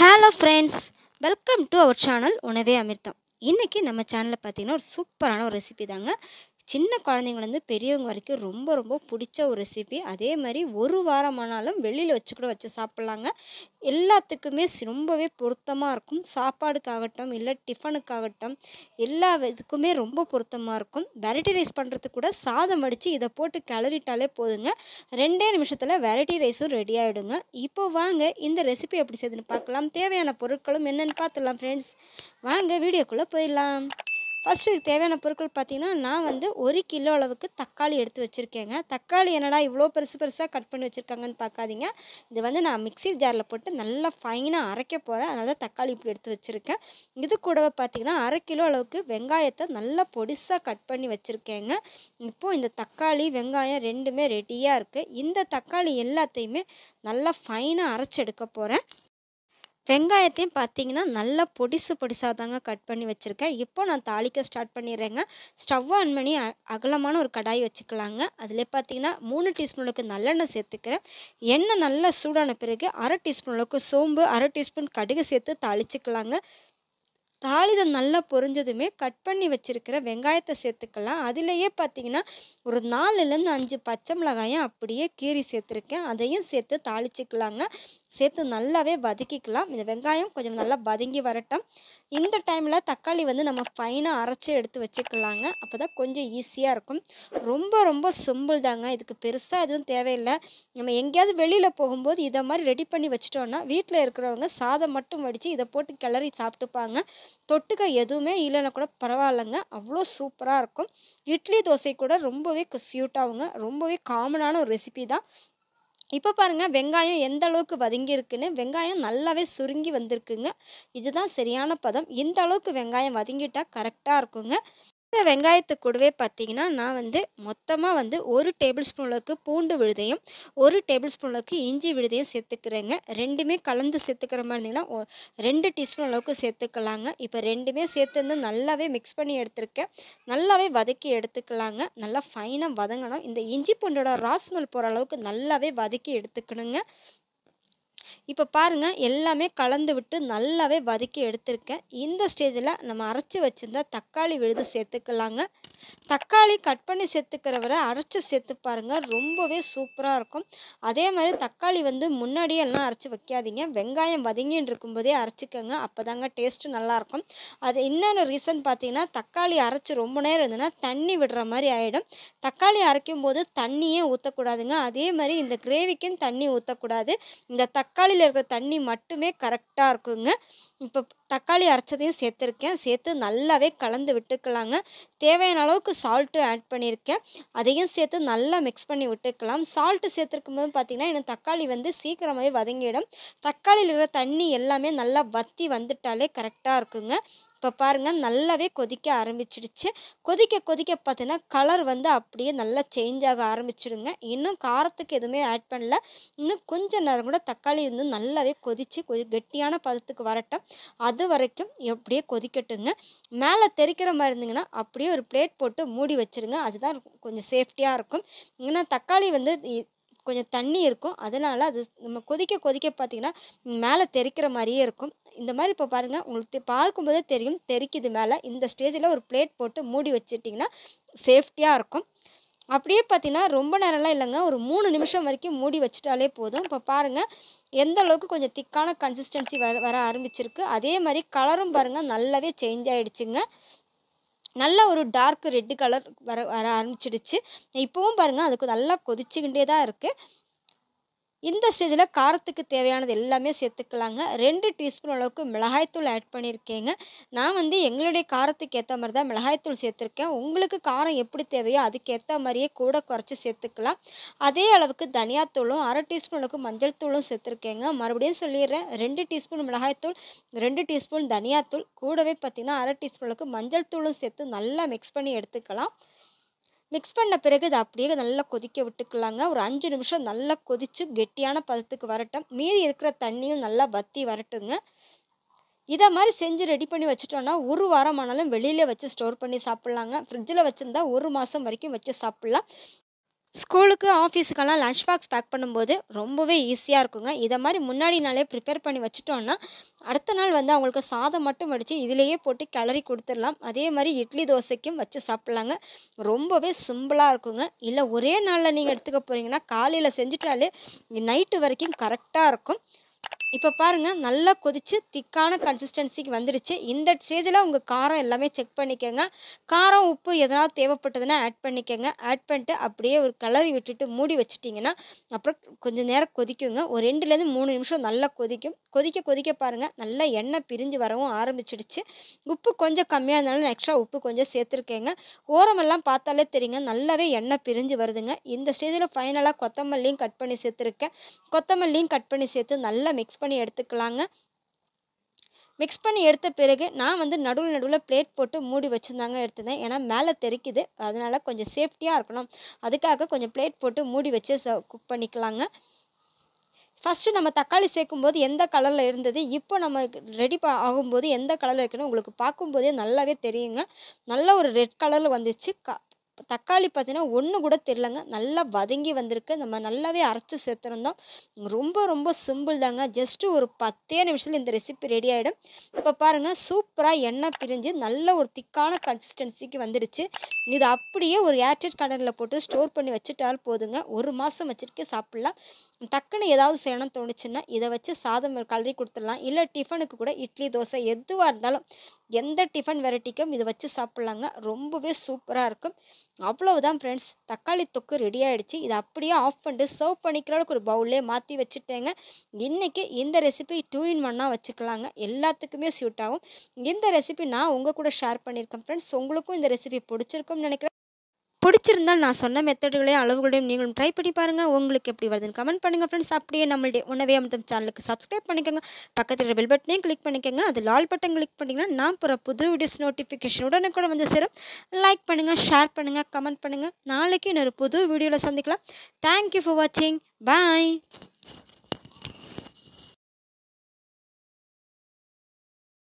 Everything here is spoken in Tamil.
hello friends welcome to our channel Unave Amirtham இன்றைக்கி நம்ம சேனலில் பார்த்திங்கன்னா ஒரு சூப்பரான ஒரு ரெசிபி தாங்க சின்ன குழந்தைங்கலேருந்து பெரியவங்க வரைக்கும் ரொம்ப ரொம்ப பிடிச்ச ஒரு ரெசிபி அதே மாதிரி ஒரு வாரமானாலும் வெளியில் வச்சு கூட வச்சு சாப்பிட்லாங்க எல்லாத்துக்குமே ரொம்பவே பொருத்தமாக இருக்கும் சாப்பாடுக்காகட்டும் இல்லை டிஃபனுக்காகட்டும் எல்லா இதுக்குமே ரொம்ப பொருத்தமாக இருக்கும் வெரைட்டி ரைஸ் பண்ணுறதுக்கு கூட சாதம் அடித்து இதை போட்டு கிளறிட்டாலே போதுங்க ரெண்டே நிமிஷத்தில் வெரைட்டி ரைஸும் ரெடி ஆகிடுங்க இப்போ வாங்க இந்த ரெசிபி எப்படி செய்யுதுன்னு பார்க்கலாம் தேவையான பொருட்களும் என்னென்னு பார்த்துடலாம் ஃப்ரெண்ட்ஸ் வாங்க வீடியோக்குள்ளே போயிடலாம் ஃபஸ்ட்டு இதுக்கு தேவையான பொருட்கள் பார்த்திங்கன்னா நான் வந்து ஒரு கிலோ அளவுக்கு தக்காளி எடுத்து வச்சுருக்கேங்க தக்காளி என்னடா இவ்வளோ பெருசு பெருசாக கட் பண்ணி வச்சுருக்காங்கன்னு பார்க்காதீங்க இது வந்து நான் மிக்சி ஜாரில் போட்டு நல்லா ஃபைனாக அரைக்க போகிறேன் அதனால் தக்காளி இப்படி எடுத்து வச்சுருக்கேன் இது கூடவே பார்த்திங்கன்னா அரை கிலோ அளவுக்கு வெங்காயத்தை நல்லா பொடிசாக கட் பண்ணி வச்சுருக்கேங்க இப்போது இந்த தக்காளி வெங்காயம் ரெண்டுமே ரெடியாக இருக்குது இந்த தக்காளி எல்லாத்தையுமே நல்லா ஃபைனாக அரைச்செடுக்க போகிறேன் வெங்காயத்தையும் பார்த்தீங்கன்னா நல்லா பொடிசு பொடிசாக தாங்க கட் பண்ணி வச்சுருக்கேன் இப்போ நான் தாளிக்க ஸ்டார்ட் பண்ணிடுறேங்க ஸ்டவ் ஆன் பண்ணி அகலமான ஒரு கடாய் வச்சுக்கலாங்க அதில் பார்த்தீங்கன்னா மூணு டீஸ்பூனுக்கு நல்லெண்ணெய் சேர்த்துக்கிறேன் எண்ணெய் நல்லா சூடான பிறகு அரை டீஸ்பூன் அளவுக்கு சோம்பு அரை டீஸ்பூன் கடுகு சேர்த்து தாளிச்சுக்கலாங்க தாளிதம் நல்லா பொரிஞ்சதுமே கட் பண்ணி வச்சுருக்கிற வெங்காயத்தை சேர்த்துக்கலாம் அதிலேயே பார்த்தீங்கன்னா ஒரு நாலுலேருந்து அஞ்சு பச்சை மிளகாயும் அப்படியே கீறி சேர்த்துருக்கேன் அதையும் சேர்த்து தாளிச்சுக்கலாங்க சேர்த்து நல்லாவே வதக்கிக்கலாம் இந்த வெங்காயம் கொஞ்சம் நல்லா வதங்கி வரட்டும் இந்த டைமில் தக்காளி வந்து நம்ம ஃபைனாக அரைச்சி எடுத்து வச்சுக்கலாங்க அப்போ தான் கொஞ்சம் ஈஸியாக இருக்கும் ரொம்ப ரொம்ப சிம்பிள் தாங்க இதுக்கு பெருசாக எதுவும் தேவையில்லை நம்ம எங்கேயாவது வெளியில் போகும்போது இதை மாதிரி ரெடி பண்ணி வச்சிட்டோன்னா வீட்டில் இருக்கிறவங்க சாதம் மட்டும் வடித்து இதை போட்டு கிளறி சாப்பிட்டுப்பாங்க தொட்டுக்க எதுவுமே இல்லைன்னா கூட பரவாயில்லைங்க அவ்வளோ சூப்பராக இருக்கும் இட்லி தோசை கூட ரொம்பவே சியூட்டாகுங்க ரொம்பவே காமனான ஒரு ரெசிபி தான் இப்போ பாருங்கள் வெங்காயம் எந்த அளவுக்கு இருக்குன்னு வெங்காயம் நல்லாவே சுருங்கி வந்திருக்குங்க இதுதான் சரியான பதம் இந்த அளவுக்கு வெங்காயம் வதங்கிட்டால் கரெக்டாக இருக்குங்க இந்த வெங்காயத்து கூடவே பார்த்தீங்கன்னா நான் வந்து மொத்தமாக வந்து ஒரு டேபிள் ஸ்பூன் அளவுக்கு பூண்டு விழுதையும் ஒரு டேபிள் ஸ்பூன் அளவுக்கு இஞ்சி விழுதையும் சேர்த்துக்கிறேங்க ரெண்டுமே கலந்து சேர்த்துக்கிற மாதிரி இருந்தீங்கன்னா ரெண்டு டீஸ்பூன் அளவுக்கு சேர்த்துக்கலாங்க இப்போ ரெண்டுமே சேர்த்து வந்து நல்லாவே மிக்ஸ் பண்ணி எடுத்துருக்கேன் நல்லாவே வதக்கி எடுத்துக்கலாங்க நல்லா ஃபைனாக வதங்கணும் இந்த இஞ்சி பூண்டோட ராஸ்மல் போகிற அளவுக்கு நல்லாவே வதக்கி எடுத்துக்கணுங்க இப்போ பாருங்கள் எல்லாமே கலந்து விட்டு நல்லாவே வதக்கி எடுத்திருக்கேன் இந்த ஸ்டேஜில் நம்ம அரைச்சி வச்சுருந்தா தக்காளி விழுது சேர்த்துக்கலாங்க தக்காளி கட் பண்ணி சேர்த்துக்கிறவரை வரை அரைச்சி சேர்த்து பாருங்கள் ரொம்பவே சூப்பராக இருக்கும் அதே மாதிரி தக்காளி வந்து முன்னாடியே எல்லாம் அரைச்சி வைக்காதீங்க வெங்காயம் வதங்கின்னு இருக்கும்போதே அரைச்சிக்கோங்க அப்போ தாங்க டேஸ்ட்டு நல்லாயிருக்கும் அது என்னென்ன ரீசன் பார்த்தீங்கன்னா தக்காளி அரைச்சி ரொம்ப நேரம் இருந்ததுன்னா தண்ணி விடுற மாதிரி ஆகிடும் தக்காளி அரைக்கும் போது தண்ணியே ஊற்றக்கூடாதுங்க அதே மாதிரி இந்த கிரேவிக்கும் தண்ணி ஊற்றக்கூடாது இந்த தக் தக்காளியில் இருக்கிற தண்ணி மட்டுமே கரெக்டாக இருக்குங்க இப்போ தக்காளி அரைச்சதையும் சேர்த்துருக்கேன் சேர்த்து நல்லாவே கலந்து விட்டுக்கலாங்க தேவையான அளவுக்கு சால்ட்டு ஆட் பண்ணியிருக்கேன் அதையும் சேர்த்து நல்லா மிக்ஸ் பண்ணி விட்டுக்கலாம் சால்ட்டு சேர்த்துருக்கும் போது பார்த்திங்கன்னா எனக்கு தக்காளி வந்து சீக்கிரமாகவே வதங்கிடும் தக்காளியில் இருக்கிற தண்ணி எல்லாமே நல்லா வற்றி வந்துட்டாலே கரெக்டாக இருக்குங்க இப்போ பாருங்கள் நல்லாவே கொதிக்க ஆரம்பிச்சிடுச்சு கொதிக்க கொதிக்க பார்த்தீங்கன்னா கலர் வந்து அப்படியே நல்லா சேஞ்ச் ஆக ஆரம்பிச்சிடுங்க இன்னும் காரத்துக்கு எதுவுமே ஆட் பண்ணல இன்னும் கொஞ்ச நேரம் கூட தக்காளி வந்து நல்லாவே கொதித்து கொஞ்சம் கெட்டியான பதத்துக்கு வரட்டும் அது வரைக்கும் எப்படியே கொதிக்கட்டுங்க மேலே தெரிக்கிற மாதிரி இருந்தீங்கன்னா அப்படியே ஒரு பிளேட் போட்டு மூடி வச்சுருங்க அதுதான் கொஞ்சம் சேஃப்டியாக இருக்கும் ஏன்னா தக்காளி வந்து கொஞ்சம் தண்ணி இருக்கும் அதனால் அது நம்ம கொதிக்க கொதிக்க பார்த்திங்கன்னா மேலே தெறிக்கிற மாதிரியே இருக்கும் இந்த மாதிரி இப்போ பாருங்கள் உங்களுக்கு பார்க்கும்போதே தெரியும் தெறிக்குது மேலே இந்த ஸ்டேஜில் ஒரு பிளேட் போட்டு மூடி வச்சுட்டிங்கன்னா சேஃப்டியாக இருக்கும் அப்படியே பார்த்தீங்கன்னா ரொம்ப நேரம்லாம் இல்லைங்க ஒரு மூணு நிமிஷம் வரைக்கும் மூடி வச்சுட்டாலே போதும் இப்போ பாருங்கள் எந்த அளவுக்கு கொஞ்சம் திக்கான கன்சிஸ்டன்சி வர வர ஆரம்பிச்சிருக்கு அதே மாதிரி கலரும் பாருங்கள் நல்லாவே சேஞ்ச் ஆகிடுச்சுங்க நல்ல ஒரு டார்க் ரெட்டு கலர் வர வர ஆரம்பிச்சிடுச்சு இப்போவும் பாருங்கள் அதுக்கு நல்லா கொதிச்சுக்கிட்டே தான் இருக்குது இந்த ஸ்டேஜில் காரத்துக்கு தேவையானது எல்லாமே சேர்த்துக்கலாங்க ரெண்டு டீஸ்பூன் அளவுக்கு மிளகாய்த்தூள் ஆட் பண்ணியிருக்கேங்க நான் வந்து எங்களுடைய காரத்துக்கு ஏற்ற மாதிரி தான் மிளகாய்த்தூள் சேர்த்துருக்கேன் உங்களுக்கு காரம் எப்படி தேவையோ அதுக்கேற்ற மாதிரியே கூட குறைச்சி சேர்த்துக்கலாம் அதே அளவுக்கு தனியாத்தூளும் அரை டீஸ்பூன் அளவுக்கு மஞ்சள் தூளும் சேர்த்துருக்கேங்க மறுபடியும் சொல்லிடுறேன் ரெண்டு டீஸ்பூன் மிளகாய்த்தூள் ரெண்டு டீஸ்பூன் தனியாத்தூள் கூடவே பார்த்திங்கன்னா அரை டீஸ்பூன் அளவுக்கு மஞ்சள் தூளும் சேர்த்து நல்லா மிக்ஸ் பண்ணி எடுத்துக்கலாம் மிக்ஸ் பண்ண பிறகு இதை அப்படியே நல்லா கொதிக்க விட்டுக்கலாங்க ஒரு அஞ்சு நிமிஷம் நல்லா கொதித்து கெட்டியான பதத்துக்கு வரட்டும் மீதி இருக்கிற தண்ணியும் நல்லா வத்தி வரட்டுங்க இதை மாதிரி செஞ்சு ரெடி பண்ணி வச்சுட்டோன்னா ஒரு வாரம் ஆனாலும் வெளியில் வச்சு ஸ்டோர் பண்ணி சாப்பிட்லாங்க ஃப்ரிட்ஜில் வச்சுருந்தா ஒரு மாதம் வரைக்கும் வச்சு சாப்பிட்லாம் ஸ்கூலுக்கு ஆஃபீஸுக்கெல்லாம் லஞ்ச் பாக்ஸ் பேக் பண்ணும்போது ரொம்பவே ஈஸியாக இருக்குங்க இதை மாதிரி முன்னாடி நாளே ப்ரிப்பேர் பண்ணி வச்சுட்டோன்னா அடுத்த நாள் வந்து அவங்களுக்கு சாதம் மட்டும் வடித்து இதிலேயே போட்டு கிளறி கொடுத்துடலாம் அதே மாதிரி இட்லி தோசைக்கும் வச்சு சாப்பிட்லாங்க ரொம்பவே சிம்பிளாக இருக்குங்க இல்லை ஒரே நாளில் நீங்கள் எடுத்துக்க போகிறீங்கன்னா காலையில் செஞ்சுட்டாலே நைட்டு வரைக்கும் கரெக்டாக இருக்கும் இப்போ பாருங்கள் நல்லா கொதிச்சு திக்கான கன்சிஸ்டன்சிக்கு வந்துடுச்சு இந்த ஸ்டேஜில் உங்கள் காரம் எல்லாமே செக் பண்ணிக்கோங்க காரம் உப்பு எதனால் தேவைப்பட்டதுன்னா ஆட் பண்ணிக்கோங்க ஆட் பண்ணிட்டு அப்படியே ஒரு கலரி விட்டுட்டு மூடி வச்சுட்டிங்கன்னா அப்புறம் கொஞ்சம் நேரம் கொதிக்குங்க ஒரு ரெண்டுலேருந்து மூணு நிமிஷம் நல்லா கொதிக்கும் கொதிக்க கொதிக்க பாருங்கள் நல்லா எண்ணெய் பிரிஞ்சு வரவும் ஆரம்பிச்சிடுச்சு உப்பு கொஞ்சம் கம்மியாக இருந்தாலும் எக்ஸ்ட்ரா உப்பு கொஞ்சம் சேர்த்துருக்கேங்க ஓரமெல்லாம் பார்த்தாலே தெரியுங்க நல்லாவே எண்ணெய் பிரிஞ்சு வருதுங்க இந்த ஸ்டேஜில் ஃபைனலாக கொத்தமல்லியும் கட் பண்ணி சேர்த்துருக்கேன் கொத்தமல்லியும் கட் பண்ணி சேர்த்து நல்லா மிக்ஸ் பண்ணி பண்ணி எடுத்துக்கலாங்க மிக்ஸ் பண்ணி எடுத்த பிறகு நான் வந்து நடுவில் நடுவில் பிளேட் போட்டு மூடி வச்சுருந்தாங்க எடுத்துருந்தேன் ஏன்னா மேலே தெரிக்குது அதனால் கொஞ்சம் சேஃப்டியாக இருக்கணும் அதுக்காக கொஞ்சம் பிளேட் போட்டு மூடி வச்சு குக் பண்ணிக்கலாங்க ஃபஸ்ட்டு நம்ம தக்காளி சேர்க்கும்போது எந்த கலரில் இருந்தது இப்போ நம்ம ரெடி ஆகும்போது எந்த கலரில் இருக்குன்னு உங்களுக்கு பார்க்கும்போதே நல்லாவே தெரியுங்க நல்ல ஒரு ரெட் கலரில் வந்துச்சு க தக்காளி பார்த்தீங்கன்னா ஒன்று கூட தெரிலங்க நல்லா வதங்கி வந்திருக்கு நம்ம நல்லாவே அரைச்சி சேர்த்துருந்தோம் ரொம்ப ரொம்ப சிம்பிள் தாங்க ஜஸ்ட்டு ஒரு பத்தே நிமிஷத்தில் இந்த ரெசிபி ரெடி ஆகிடும் இப்போ பாருங்கள் சூப்பராக எண்ணெய் பிரிஞ்சு நல்ல ஒரு திக்கான கன்சிஸ்டன்சிக்கு வந்துடுச்சு இது அப்படியே ஒரு ஏர்டெட் கடனில் போட்டு ஸ்டோர் பண்ணி வச்சுட்டால் போதுங்க ஒரு மாதம் வச்சுருக்கே சாப்பிட்லாம் டக்குன்னு ஏதாவது செய்யணும்னு தோணுச்சுன்னா இதை வச்சு சாதம் கலரி கொடுத்துடலாம் இல்லை டிஃபனுக்கு கூட இட்லி தோசை எதுவாக இருந்தாலும் எந்த டிஃபன் வெரைட்டிக்கும் இதை வச்சு சாப்பிட்லாங்க ரொம்பவே சூப்பராக இருக்கும் அவ்வளவுதான் ஃப்ரெண்ட்ஸ் தக்காளி தொக்கு ரெடி ஆகிடுச்சு இதை அப்படியே ஆஃப் பண்ணிட்டு சர்வ் பண்ணிக்கிற அளவுக்கு ஒரு பவுல்லே மாற்றி வச்சுட்டேங்க இன்றைக்கி இந்த ரெசிபி டூ இன் ஒன்னாக வச்சுக்கலாங்க எல்லாத்துக்குமே சூட் ஆகும் இந்த ரெசிபி நான் உங்கள் கூட ஷேர் பண்ணியிருக்கேன் ஃப்ரெண்ட்ஸ் உங்களுக்கும் இந்த ரெசிபி பிடிச்சிருக்கும்னு நினைக்கிறேன் பிடிச்சிருந்தால் நான் சொன்ன மெத்தடுகளையும் அளவுகளையும் நீங்களும் ட்ரை பண்ணி பாருங்கள் உங்களுக்கு எப்படி வருதுன்னு கமெண்ட் பண்ணுங்கள் ஃப்ரெண்ட்ஸ் அப்படியே நம்மளுடைய உணவே அமிர்தம் சேனலுக்கு சப்ஸ்கிரைப் பண்ணிக்கோங்க பக்கத்தில் பெல் பட்டனையும் கிளிக் பண்ணிக்கோங்க அது லால் பட்டன் கிளிக் பண்ணிங்கன்னா நான் போகிற புது வீடியோஸ் நோட்டிஃபிகேஷன் உடனே கூட வந்து சேரும் லைக் பண்ணுங்கள் ஷேர் பண்ணுங்கள் கமெண்ட் பண்ணுங்கள் நாளைக்கு இன்னொரு புது வீடியோவில் சந்திக்கலாம் தேங்க்யூ ஃபார் வாட்சிங் பாய்